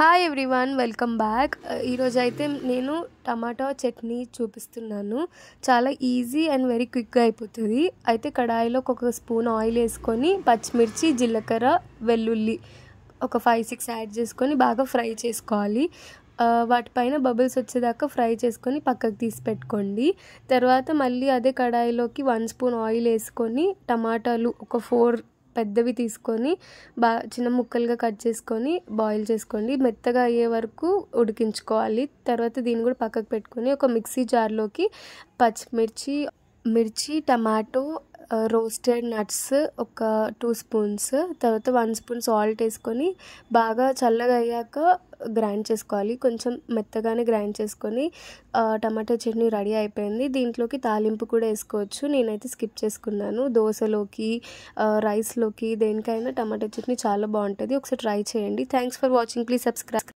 hi everyone welcome back ఈరోజు అయితే నేను టమాటో చట్నీ చూపిస్తున్నాను చాలా ఈజీ అండ్ వెరీ క్విక్గా అయిపోతుంది అయితే కడాయిలో ఒక స్పూన్ ఆయిల్ వేసుకొని పచ్చిమిర్చి జీలకర్ర వెల్లుల్లి ఒక ఫైవ్ సిక్స్ యాడ్ చేసుకొని బాగా ఫ్రై చేసుకోవాలి uh, వాటిపైన బబుల్స్ వచ్చేదాకా ఫ్రై చేసుకొని పక్కకు తీసి పెట్టుకోండి తర్వాత మళ్ళీ అదే కడాయిలోకి వన్ స్పూన్ ఆయిల్ వేసుకొని టమాటాలు ఒక ఫోర్ పెద్దవి తీసుకొని బా చిన్న ముక్కలుగా కట్ చేసుకొని బాయిల్ చేసుకోండి మెత్తగా అయ్యే వరకు ఉడికించుకోవాలి తర్వాత దీన్ని కూడా పక్కకు పెట్టుకొని ఒక మిక్సీ జార్లోకి పచ్చిమిర్చి మిర్చి టమాటో రోస్టెడ్ నట్స్ ఒక టూ స్పూన్స్ తర్వాత వన్ స్పూన్ సాల్ట్ వేసుకొని బాగా చల్లగా అయ్యాక గ్రైండ్ చేసుకోవాలి కొంచెం మెత్తగానే గ్రైండ్ చేసుకొని టమాటా చట్నీ రెడీ అయిపోయింది దీంట్లోకి తాలింపు కూడా వేసుకోవచ్చు నేనైతే స్కిప్ చేసుకున్నాను దోశలోకి రైస్లోకి దేనికైనా టమాటా చట్నీ చాలా బాగుంటుంది ఒకసారి ట్రై చేయండి thanks for watching please subscribe